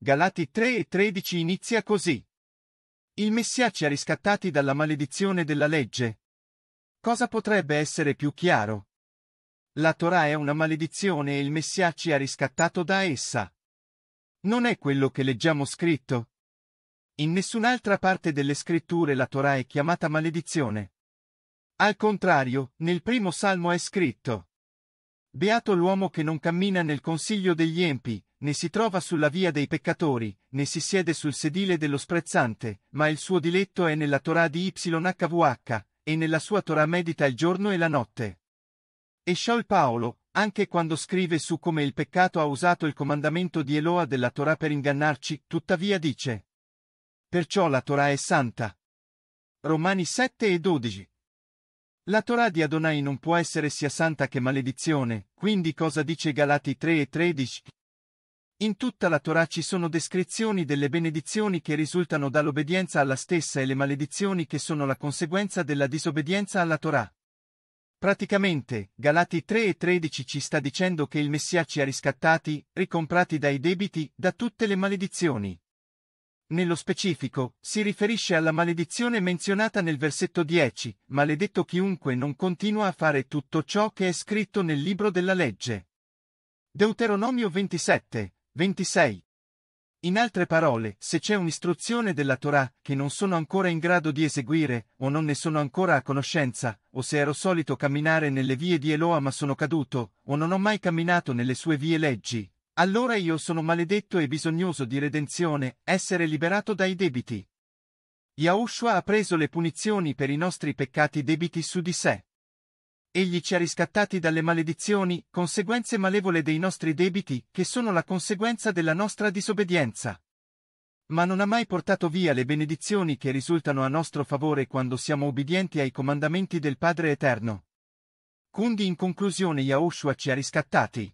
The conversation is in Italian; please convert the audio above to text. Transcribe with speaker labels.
Speaker 1: Galati 3 e 13 inizia così. Il Messia ci ha riscattati dalla maledizione della legge. Cosa potrebbe essere più chiaro? La Torah è una maledizione e il Messia ci ha riscattato da essa. Non è quello che leggiamo scritto. In nessun'altra parte delle scritture la Torah è chiamata maledizione. Al contrario, nel primo salmo è scritto. Beato l'uomo che non cammina nel consiglio degli empi, né si trova sulla via dei peccatori, né si siede sul sedile dello sprezzante, ma il suo diletto è nella Torah di YHVH, e nella sua Torah medita il giorno e la notte. E Shaul Paolo, anche quando scrive su come il peccato ha usato il comandamento di Eloa della Torah per ingannarci, tuttavia dice. Perciò la Torah è santa. Romani 7 e 12. La Torah di Adonai non può essere sia santa che maledizione, quindi cosa dice Galati 3 e 13? In tutta la Torah ci sono descrizioni delle benedizioni che risultano dall'obbedienza alla stessa e le maledizioni che sono la conseguenza della disobbedienza alla Torah. Praticamente, Galati 3 e 13 ci sta dicendo che il Messia ci ha riscattati, ricomprati dai debiti, da tutte le maledizioni. Nello specifico, si riferisce alla maledizione menzionata nel versetto 10, maledetto chiunque non continua a fare tutto ciò che è scritto nel libro della legge. Deuteronomio 27, 26. In altre parole, se c'è un'istruzione della Torah che non sono ancora in grado di eseguire, o non ne sono ancora a conoscenza, o se ero solito camminare nelle vie di Eloa ma sono caduto, o non ho mai camminato nelle sue vie leggi, allora io sono maledetto e bisognoso di redenzione, essere liberato dai debiti. Yahushua ha preso le punizioni per i nostri peccati debiti su di sé. Egli ci ha riscattati dalle maledizioni, conseguenze malevole dei nostri debiti, che sono la conseguenza della nostra disobbedienza. Ma non ha mai portato via le benedizioni che risultano a nostro favore quando siamo obbedienti ai comandamenti del Padre Eterno. Quindi in conclusione Yahushua ci ha riscattati.